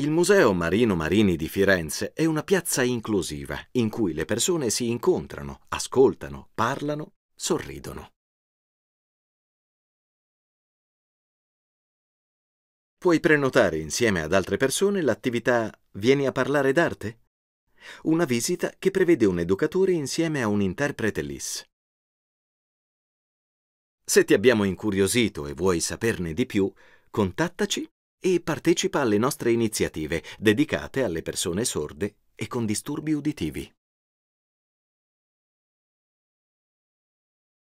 Il Museo Marino Marini di Firenze è una piazza inclusiva in cui le persone si incontrano, ascoltano, parlano, sorridono. Puoi prenotare insieme ad altre persone l'attività Vieni a parlare d'arte? Una visita che prevede un educatore insieme a un interprete LIS. Se ti abbiamo incuriosito e vuoi saperne di più, contattaci e partecipa alle nostre iniziative dedicate alle persone sorde e con disturbi uditivi.